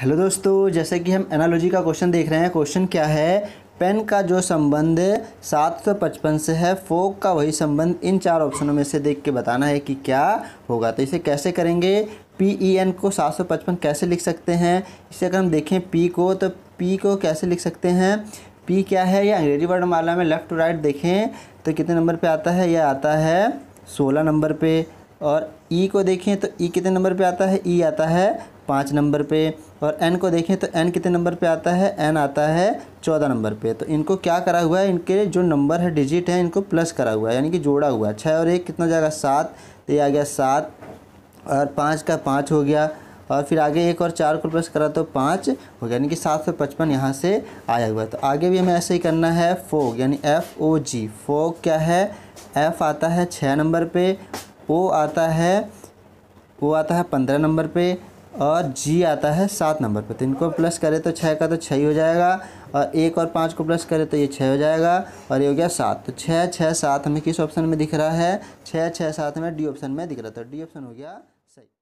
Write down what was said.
hello दोस्तों जैसे कि हम एनालॉजी का क्वेश्चन देख रहे हैं क्वेश्चन क्या है पेन का जो संबंध सात सौ पचपन से है फोक का वही संबंध इन चार ऑप्शनों में से देख के बताना है कि क्या होगा तो इसे कैसे करेंगे पी ई एन को सात सौ पचपन कैसे लिख सकते हैं इसे अगर हम देखें पी को तो पी को कैसे लिख सकते हैं पी क्या है या अंग्रेजी वर्णमाला में लेफ़्ट टू राइट देखें तो कितने नंबर पर आता है यह आता है सोलह नंबर पर और ई e को देखें तो ई e कितने नंबर पे आता है ई e आता है पाँच नंबर पे और एन को देखें तो एन कितने नंबर पे आता है एन आता है चौदह नंबर पे तो इनको क्या करा हुआ है इनके जो नंबर है डिजिट है इनको प्लस करा हुआ है यानी कि जोड़ा हुआ है छः और एक कितना जाएगा सात तो ये आ गया सात और पाँच का पाँच हो गया और फिर आगे एक और चार को प्लस करा तो पाँच हो गया यानी कि सात सौ पचपन यहाँ से आया हुआ है तो आगे भी हमें ऐसे ही करना है फोग यानी एफ ओ जी फोग क्या है एफ़ आता है छः नंबर पे ओ आता है ओ आता है पंद्रह नंबर पे और जी आता है सात नंबर पर तो इनको प्लस करें तो छः का तो छः हो जाएगा और एक और पाँच को प्लस करें तो ये छः हो जाएगा और ये हो गया सात तो छः छः सात हमें किस ऑप्शन में दिख रहा है छः छः सात हमें डी ऑप्शन में दिख रहा था डी ऑप्शन हो गया सही